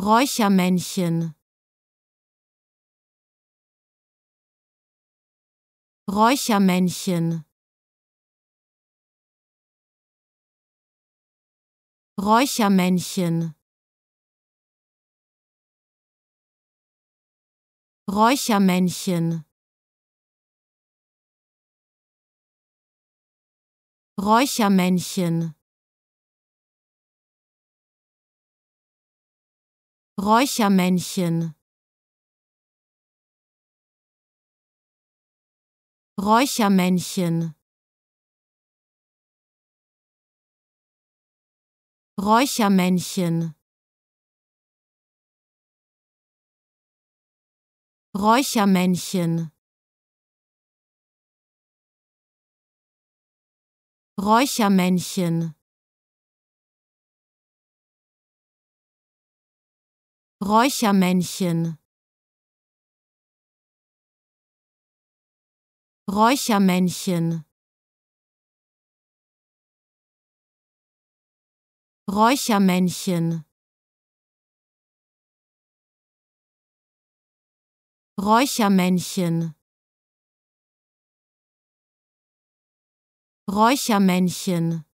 Räuchermännchen Räuchermännchen Räuchermännchen Räuchermännchen Räuchermännchen Räuchermännchen Räuchermännchen Räuchermännchen Räuchermännchen Räuchermännchen Räuchermännchen Räuchermännchen Räuchermännchen Räuchermännchen Räuchermännchen